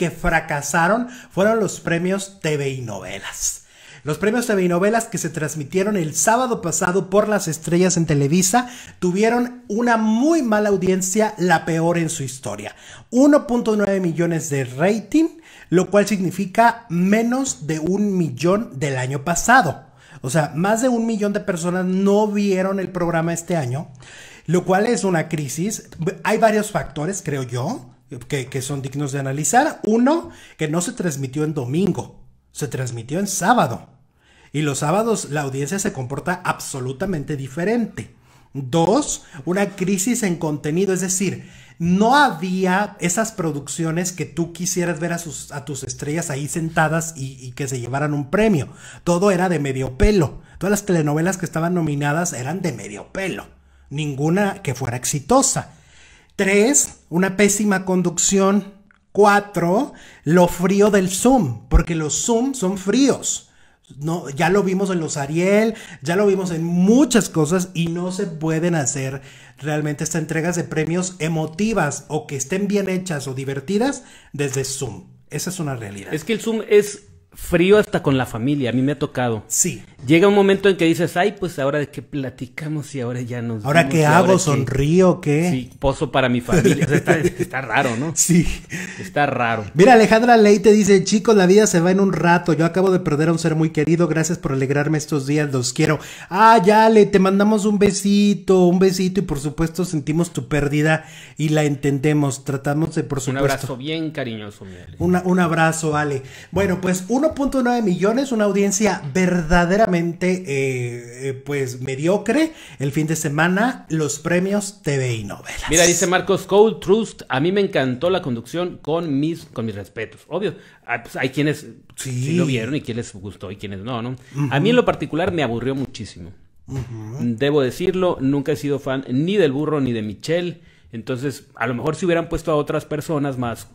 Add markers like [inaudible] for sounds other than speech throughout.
que fracasaron fueron los premios TV y novelas. Los premios TV y novelas que se transmitieron el sábado pasado por las estrellas en Televisa tuvieron una muy mala audiencia, la peor en su historia. 1.9 millones de rating, lo cual significa menos de un millón del año pasado. O sea, más de un millón de personas no vieron el programa este año, lo cual es una crisis. Hay varios factores, creo yo que, son dignos de analizar. Uno, que no se transmitió en domingo, se transmitió en sábado. Y los sábados la audiencia se comporta absolutamente diferente. Dos, una crisis en contenido, es decir, no había esas producciones que tú quisieras ver a, a tus estrellas ahí sentadas y, y, que se llevaran un premio. Todo era de medio pelo. Todas las telenovelas que estaban nominadas eran de medio pelo. Ninguna que fuera exitosa. Tres, una pésima conducción. Cuatro, lo frío del Zoom, porque los Zoom son fríos. No, ya lo vimos en los Ariel, ya lo vimos en muchas cosas y no se pueden hacer realmente estas entregas de premios emotivas o que estén bien hechas o divertidas desde Zoom. Esa es una realidad. Es que el Zoom es frío hasta con la familia, a mí me ha tocado. Sí. Llega un momento en que dices, ay, pues ahora de qué platicamos y ahora ya nos... Ahora qué hago, sonrío, qué... Sí, pozo para mi familia. [laughs] está, raro, ¿no? Sí. Está raro. Mira, Alejandra te dice, chicos, la vida se va en un rato. Yo acabo de perder a un ser muy querido. Gracias por alegrarme estos días, los quiero. Ah, ya, Le, te mandamos un besito, un besito y por supuesto sentimos tu pérdida y la entendemos. Tratamos de, por supuesto... Un abrazo bien cariñoso, mi Ale. un abrazo, Ale. Bueno, pues 1.9 millones, una audiencia verdaderamente eh, eh, pues mediocre el fin de semana, los premios TV y novelas. Mira, dice Marcos Cold Trust, a mí me encantó la conducción con mis, con mis respetos. Obvio, ah, pues, hay quienes sí. lo vieron y quienes gustó y quienes no, ¿no? A mí en lo particular me aburrió muchísimo. Debo decirlo, nunca he sido fan ni del burro ni de Michelle. Entonces, a lo mejor si hubieran puesto a otras personas más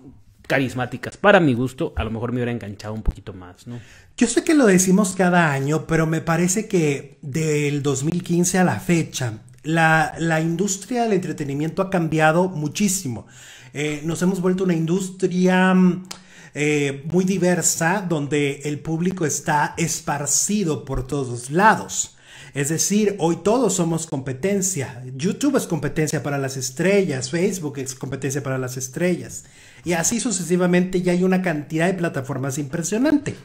carismáticas. Para mi gusto, a lo mejor me hubiera enganchado un poquito más, ¿no? Yo sé que lo decimos cada año, pero me parece que del 2015 a la fecha, la, industria del entretenimiento ha cambiado muchísimo. Eh, nos hemos vuelto una industria mm, eh, muy diversa, donde el público está esparcido por todos lados. Es decir, hoy todos somos competencia. YouTube es competencia para las estrellas, Facebook es competencia para las estrellas. Y así sucesivamente ya hay una cantidad de plataformas impresionante.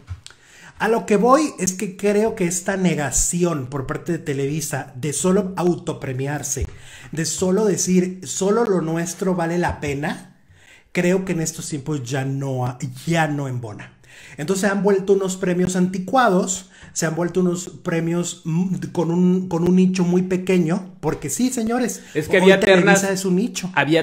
A lo que voy es que creo que esta negación por parte de Televisa de solo autopremiarse, de solo decir solo lo nuestro vale la pena, creo que en estos tiempos ya no, ya no embona. Entonces se han vuelto unos premios anticuados, se han vuelto unos premios mm, con un, con un nicho muy pequeño, porque sí, señores, es que había es un nicho. Había